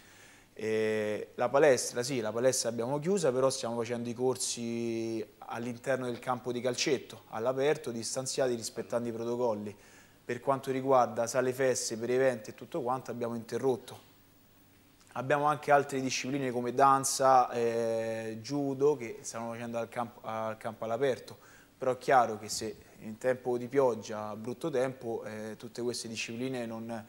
E la palestra, sì, la palestra abbiamo chiusa, però stiamo facendo i corsi all'interno del campo di calcetto, all'aperto, distanziati, rispettando i protocolli. Per quanto riguarda sale feste per eventi e tutto quanto abbiamo interrotto, Abbiamo anche altre discipline come danza, eh, judo che stanno facendo al campo, al campo all'aperto, però è chiaro che se in tempo di pioggia, brutto tempo, eh, tutte queste discipline non,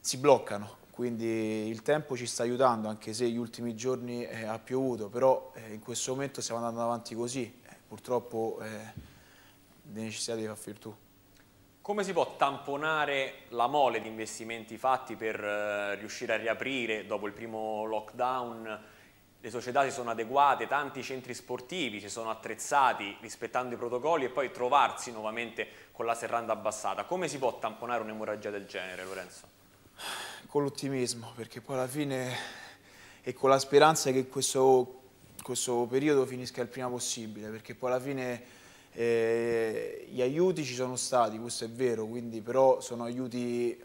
si bloccano, quindi il tempo ci sta aiutando anche se gli ultimi giorni eh, ha piovuto, però eh, in questo momento stiamo andando avanti così, eh, purtroppo eh, necessità di far virtù. Come si può tamponare la mole di investimenti fatti per eh, riuscire a riaprire dopo il primo lockdown? Le società si sono adeguate, tanti centri sportivi si sono attrezzati rispettando i protocolli e poi trovarsi nuovamente con la serranda abbassata. Come si può tamponare un'emorragia del genere, Lorenzo? Con l'ottimismo, perché poi alla fine e con la speranza che questo, questo periodo finisca il prima possibile, perché poi alla fine eh, gli aiuti ci sono stati, questo è vero, quindi però sono aiuti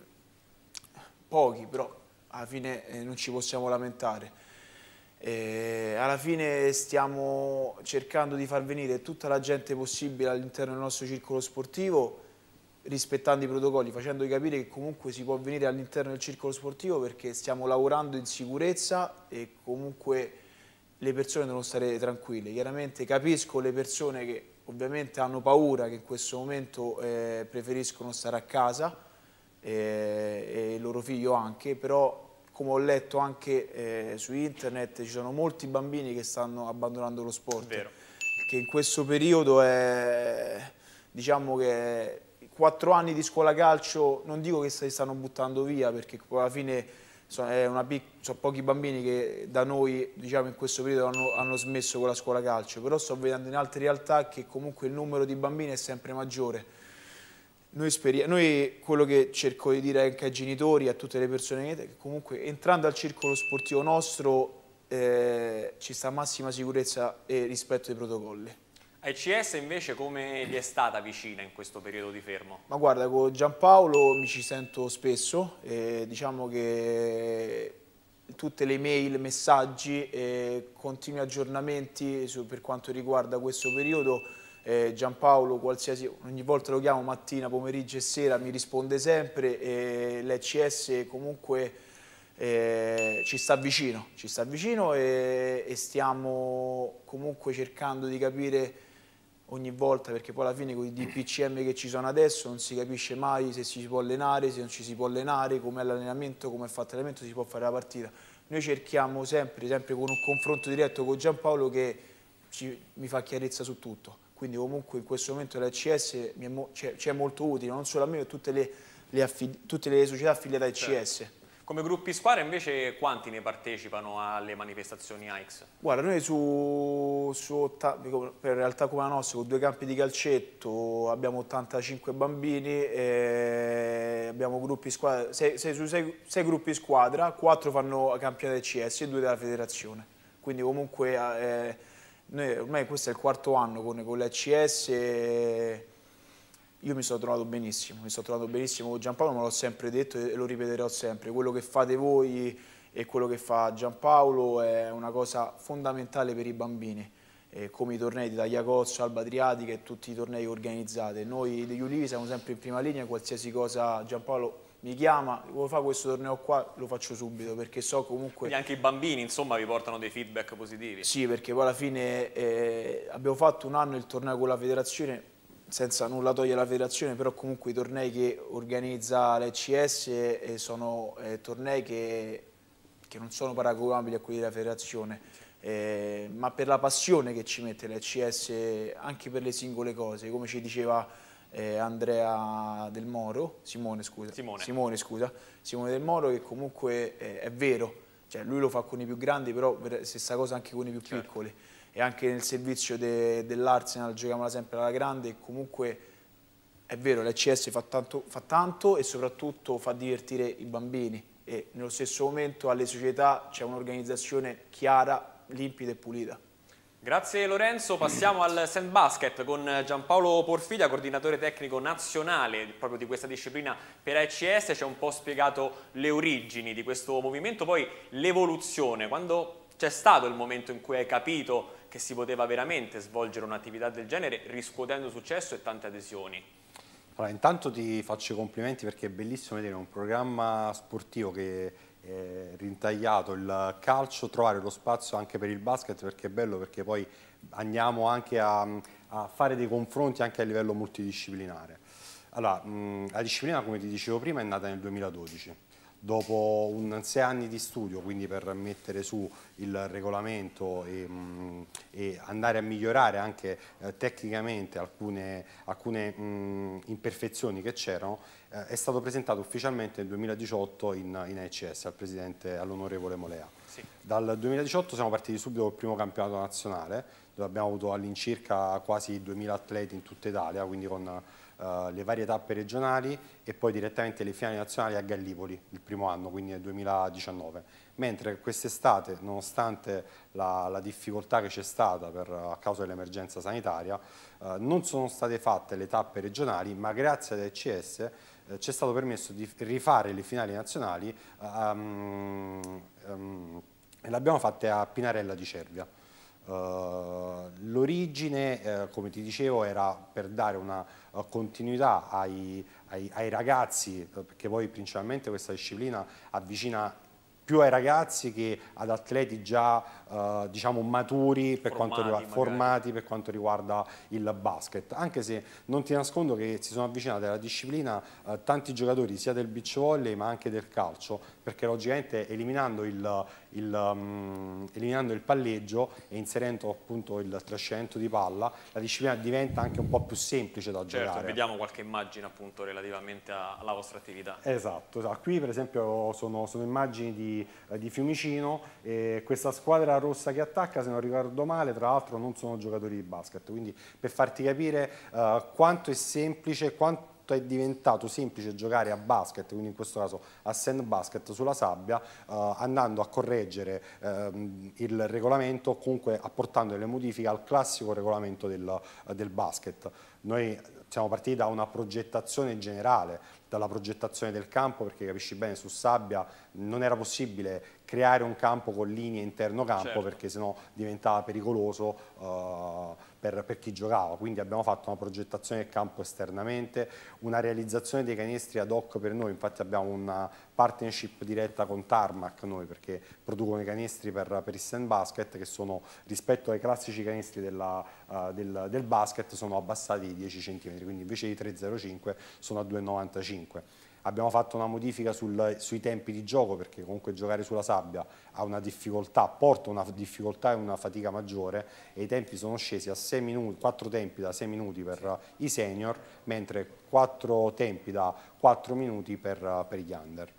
pochi, però alla fine eh, non ci possiamo lamentare. Eh, alla fine stiamo cercando di far venire tutta la gente possibile all'interno del nostro circolo sportivo rispettando i protocolli, facendo capire che comunque si può venire all'interno del circolo sportivo perché stiamo lavorando in sicurezza e comunque le persone devono stare tranquille. Chiaramente capisco le persone che ovviamente hanno paura che in questo momento eh, preferiscono stare a casa eh, e il loro figlio anche, però come ho letto anche eh, su internet ci sono molti bambini che stanno abbandonando lo sport, Vero. che in questo periodo è diciamo che quattro anni di scuola calcio non dico che si stanno buttando via perché poi alla fine sono, sono, pochi bambini che da noi diciamo, in questo periodo hanno, hanno, smesso con la scuola calcio, però sto vedendo in altre realtà che comunque il numero di bambini è sempre maggiore. Noi, noi quello che cerco di dire anche ai genitori, a tutte le persone, è che comunque entrando al circolo sportivo nostro eh, ci sta massima sicurezza e rispetto ai protocolli. ECS invece come vi è stata vicina in questo periodo di fermo? Ma guarda, con Giampaolo mi ci sento spesso, eh, diciamo che tutte le mail, messaggi, eh, continui aggiornamenti su, per quanto riguarda questo periodo. Eh, Giampaolo ogni volta lo chiamo mattina, pomeriggio e sera, mi risponde sempre e l'ECS comunque eh, ci sta vicino, ci sta vicino e, e stiamo comunque cercando di capire ogni volta perché poi alla fine con i DPCM che ci sono adesso non si capisce mai se si può allenare, se non ci si può allenare, com'è l'allenamento, come è fatto l'allenamento, si può fare la partita. Noi cerchiamo sempre, sempre con un confronto diretto con Giampaolo che ci, mi fa chiarezza su tutto. Quindi comunque in questo momento l'ECS cioè, ci è molto utile, non solo a me ma a tutte le, le tutte le società affiliate a ECS. Certo come gruppi squadra invece quanti ne partecipano alle manifestazioni AIX? Guarda, noi su, su per realtà come la nostra, con due campi di calcetto, abbiamo 85 bambini, abbiamo gruppi squadra, 6, 6 su 6, 6 gruppi squadra, 4 fanno campionato del CS e 2 della federazione. Quindi comunque eh, noi, ormai questo è il quarto anno con, con l'ECS io mi sono trovato benissimo, mi sono trovato benissimo con Giampaolo, ma l'ho sempre detto e lo ripeterò sempre. Quello che fate voi e quello che fa Giampaolo è una cosa fondamentale per i bambini, eh, come i tornei di Tagliacoccia, Alba Adriatica e tutti i tornei organizzati. Noi degli Ulivi siamo sempre in prima linea, qualsiasi cosa Giampaolo mi chiama, vuoi fare questo torneo qua, lo faccio subito perché so comunque... Quindi anche i bambini insomma vi portano dei feedback positivi. Sì, perché poi alla fine eh, abbiamo fatto un anno il torneo con la federazione, senza nulla togliere la federazione, però comunque i tornei che organizza l'ECS sono eh, tornei che, che, non sono paragonabili a quelli della federazione, eh, ma per la passione che ci mette l'ECS anche per le singole cose, come ci diceva eh, Andrea Del Moro, Simone scusa, Simone. Simone, scusa, Simone Del Moro che comunque eh, è vero, cioè, lui lo fa con i più grandi, però stessa cosa anche con i più certo. piccoli e anche nel servizio de, dell'Arsenal giochiamola sempre alla grande e comunque è vero l'ECS fa tanto, fa tanto e soprattutto fa divertire i bambini e nello stesso momento alle società c'è un'organizzazione chiara, limpida e pulita. Grazie Lorenzo, passiamo al sand basket con Giampaolo Porfiglia, coordinatore tecnico nazionale proprio di questa disciplina per ACS, ci ha un po' spiegato le origini di questo movimento, poi l'evoluzione, quando c'è stato il momento in cui hai capito che si poteva veramente svolgere un'attività del genere riscuotendo successo e tante adesioni? Allora, intanto ti faccio i complimenti perché è bellissimo vedere un programma sportivo che è eh, rintagliato il calcio, trovare lo spazio anche per il basket perché è bello perché poi andiamo anche a, a fare dei confronti anche a livello multidisciplinare. Allora, mh, la disciplina come ti dicevo prima è nata nel 2012 dopo un sei anni di studio, quindi per mettere su il regolamento e, mh, mm, e andare a migliorare anche eh, tecnicamente alcune, alcune mh, mm, imperfezioni che c'erano, eh, è stato presentato ufficialmente nel 2018 in, in ICS al Presidente, all'onorevole Molea. Sì. Dal 2018 siamo partiti subito col primo campionato nazionale, dove abbiamo avuto all'incirca quasi 2.000 atleti in tutta Italia, quindi con eh, le varie tappe regionali e poi direttamente le finali nazionali a Gallipoli il primo anno, quindi nel 2019. Mentre quest'estate, nonostante la, la, difficoltà che c'è stata per, a causa dell'emergenza sanitaria, eh, non sono state fatte le tappe regionali, ma grazie ad ECS eh, ci è stato permesso di rifare le finali nazionali um, um, e le abbiamo fatte a Pinarella di Cervia. Eh, l'origine, eh, come ti dicevo, era per dare una eh, continuità ai, ai, ai ragazzi, perché poi principalmente questa disciplina avvicina più ai ragazzi che ad atleti già eh, diciamo maturi, per formati, riguarda, formati per quanto riguarda il basket. Anche se non ti nascondo che si sono avvicinati alla disciplina eh, tanti giocatori sia del beach volley ma anche del calcio, perché logicamente eliminando il, il, um, eliminando il palleggio e inserendo appunto il trascinamento di palla, la disciplina diventa anche un po' più semplice da certo, giocare. Vediamo qualche immagine appunto relativamente alla vostra attività. Esatto, esatto. qui per esempio sono, sono immagini di eh, di, Fiumicino e questa squadra rossa che attacca, se non ricordo male, tra l'altro non sono giocatori di basket, quindi per farti capire uh, quanto è semplice, quanto è diventato semplice giocare a basket, quindi in questo caso a sand basket sulla sabbia, eh, andando a correggere eh, il regolamento, comunque apportando delle modifiche al classico regolamento del, del basket. Noi siamo partiti da una progettazione generale, dalla progettazione del campo perché capisci bene su sabbia non era possibile creare un campo con linee interno campo certo. perché sennò diventava pericoloso uh, per, per, chi giocava. Quindi abbiamo fatto una progettazione del campo esternamente, una realizzazione dei canestri ad hoc per noi, infatti abbiamo una partnership diretta con Tarmac noi perché producono i canestri per, per il stand basket che sono rispetto ai classici canestri della, uh, del, del basket sono abbassati di 10 cm, quindi invece di 3,05 sono a 2,95 cm. Abbiamo fatto una modifica sul, sui tempi di gioco perché comunque giocare sulla sabbia ha una difficoltà, porta una difficoltà e una fatica maggiore e i tempi sono scesi a 6 minuti, 4 tempi da 6 minuti per i senior, mentre 4 tempi da 4 minuti per, per gli under.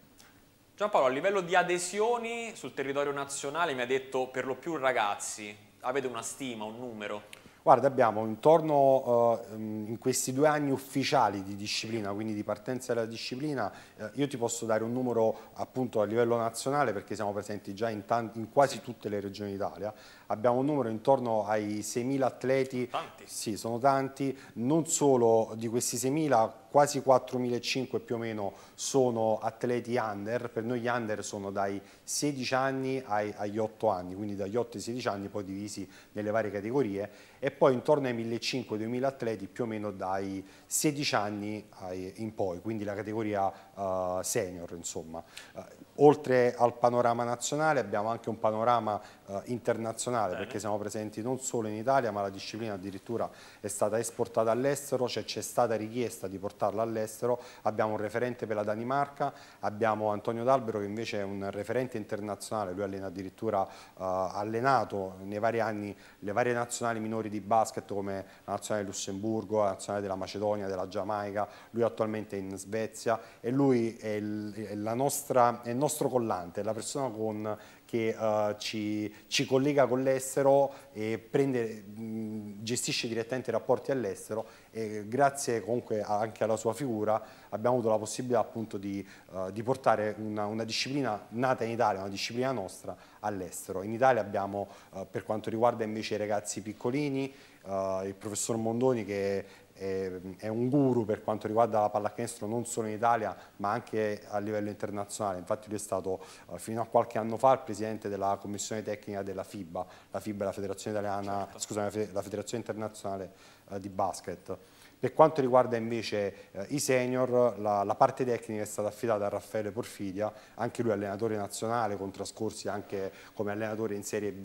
Giampaolo, a livello di adesioni sul territorio nazionale mi ha detto per lo più ragazzi, avete una stima, un numero? Guarda, abbiamo intorno uh, in questi due anni ufficiali di disciplina, quindi di partenza della disciplina, uh, io ti posso dare un numero appunto a livello nazionale perché siamo presenti già in, in quasi tutte le regioni d'Italia, abbiamo un numero intorno ai 6.000 atleti, tanti. sì sono tanti, non solo di questi 6.000, quasi 4.500 più o meno sono atleti under, per noi gli under sono dai 16 anni ai, agli 8 anni, quindi dagli 8 ai 16 anni poi divisi nelle varie categorie e poi intorno ai 1.500-2.000 atleti più o meno dai 16 anni ai, in poi, quindi la categoria uh, senior insomma. Uh, Oltre al panorama nazionale abbiamo anche un panorama eh, internazionale perché siamo presenti non solo in Italia ma la disciplina addirittura è stata esportata all'estero, cioè c'è stata richiesta di portarla all'estero, abbiamo un referente per la Danimarca, abbiamo Antonio D'Albero che invece è un referente internazionale, lui allena addirittura eh, allenato nei vari anni le varie nazionali minori di basket come la nazionale di Lussemburgo, la nazionale della Macedonia, della Giamaica, lui attualmente è in Svezia e lui è, il, è, nostra, è il nostro nostro collante, la persona con, che uh, ci, ci, collega con l'estero e prende, mh, gestisce direttamente i rapporti all'estero e grazie comunque anche alla sua figura abbiamo avuto la possibilità appunto di, uh, di portare una, una, disciplina nata in Italia, una disciplina nostra all'estero. In Italia abbiamo uh, per quanto riguarda invece i ragazzi piccolini il professor Mondoni che Ehm, è un guru per quanto riguarda la pallacanestro non solo in Italia ma anche a livello internazionale, infatti lui è stato eh, fino a qualche anno fa il presidente della commissione tecnica della FIBA, la FIBA è la federazione, italiana, certo. scusami, la federazione internazionale eh, di basket. Per quanto riguarda invece eh, i senior, la, la, parte tecnica è stata affidata a Raffaele Porfidia, anche lui allenatore nazionale, con trascorsi anche come allenatore in Serie B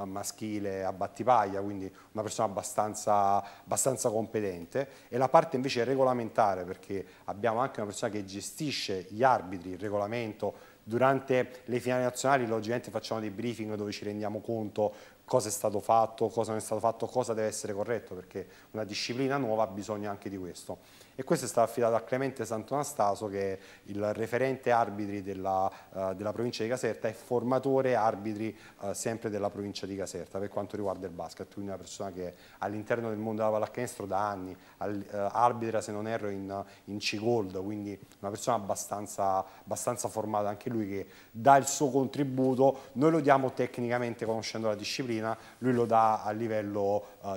eh, maschile a Battipaglia, quindi una persona abbastanza, abbastanza competente. E la parte invece regolamentare, perché abbiamo anche una persona che gestisce gli arbitri, il regolamento, durante le finali nazionali logicamente facciamo dei briefing dove ci rendiamo conto cosa è stato fatto, cosa non è stato fatto, cosa deve essere corretto, perché una disciplina nuova ha bisogno anche di questo e questo è stato affidato a Clemente Santonastaso che è il referente arbitri della, uh, della provincia di Caserta e formatore arbitri uh, sempre della provincia di Caserta per quanto riguarda il basket, quindi una persona che all'interno del mondo della pallacanestro da anni, al, uh, arbitra se non erro in, in Cigold, quindi una persona abbastanza, abbastanza formata anche lui che dà il suo contributo, noi lo diamo tecnicamente conoscendo la disciplina, lui lo dà a livello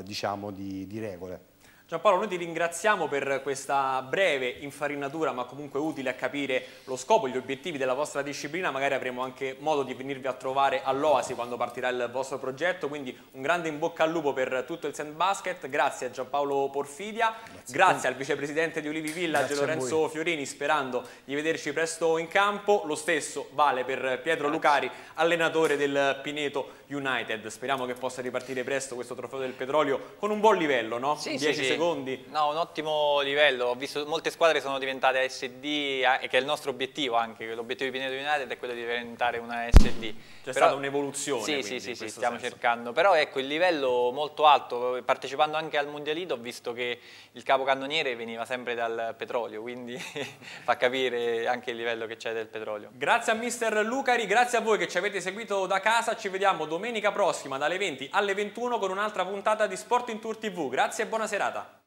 diciamo di, di regole. Giampaolo, noi ti ringraziamo per questa breve infarinatura ma comunque utile a capire lo scopo, gli obiettivi della vostra disciplina, magari avremo anche modo di venirvi a trovare all'Oasi quando partirà il vostro progetto, quindi un grande in bocca al lupo per tutto il sandbasket, grazie a Giampaolo Porfidia, grazie, grazie al vicepresidente di Olivi Village Lorenzo Fiorini, sperando di vederci presto in campo, lo stesso vale per Pietro grazie. Lucari, allenatore del Pineto United. Speriamo che possa ripartire presto questo trofeo del petrolio con un buon livello, no? Sì, 10 sì, secondi. Sì. No, un ottimo livello. Ho visto molte squadre sono diventate SD, eh, che è il nostro obiettivo anche. L'obiettivo di Pinedo United è quello di diventare una SD. C'è stata un'evoluzione. Sì, quindi, sì, sì, stiamo senso. cercando. Però ecco, il livello molto alto, partecipando anche al Mundialito ho visto che il capocannoniere veniva sempre dal petrolio, quindi fa capire anche il livello che c'è del petrolio. Grazie a mister Lucari, grazie a voi che ci avete seguito da casa, ci vediamo dopo domenica prossima dalle 20 alle 21 con un'altra puntata di Sport in Tour TV. Grazie e buona serata.